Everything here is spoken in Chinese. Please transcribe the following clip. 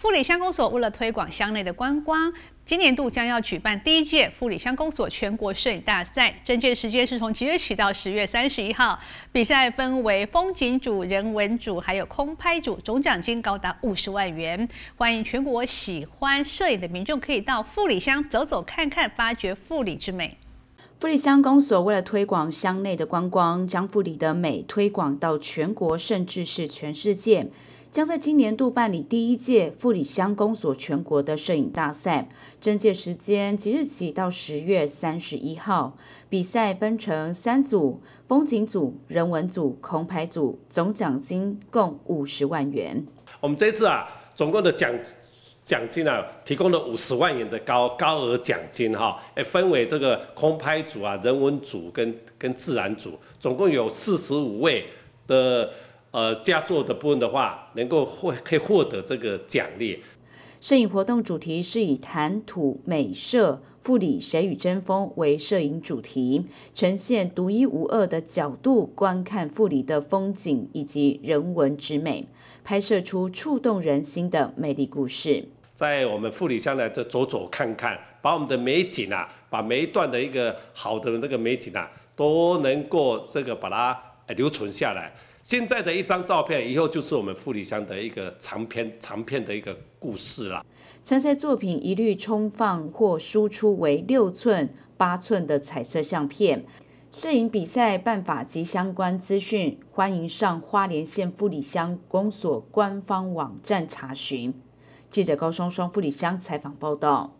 富里乡公所为了推广乡内的观光，今年度将要举办第一届富里乡公所全国摄影大赛。征件时间是从即月起到十月三十一号。比赛分为风景组、人文组，还有空拍组。总奖金高达五十万元。欢迎全国喜欢摄影的民众可以到富里乡走走看看，发掘富里之美。富里乡公所为了推广乡内的观光，将富里的美推广到全国，甚至是全世界。将在今年度办理第一届富里乡公所全国的摄影大赛，征届时间即日起到十月三十一号。比赛分成三组：风景组、人文组、空拍组。总奖金共五十万元。我们这次啊，总共的奖奖金呢，提供了五十万元的高高额奖金哈。哎，分为这个空拍组啊、人文组跟跟自然组，总共有四十五位的。呃，佳作的部分的话，能够获可以获得这个奖励。摄影活动主题是以谈吐美摄、富理谁与争锋为摄影主题，呈现独一无二的角度观看富理的风景以及人文之美，拍摄出触动人心的美丽故事。在我们富里乡呢，这走走看看，把我们的美景啊，把每一段的一个好的那个美景啊，都能够这个把它。留存下来，现在的一张照片，以后就是我们富里乡的一个长篇长篇的一个故事了。参赛作品一律冲放或输出为六寸、八寸的彩色相片。摄影比赛办法及相关资讯，欢迎上花莲县富里乡公所官方网站查询。记者高双双，富里乡采访报道。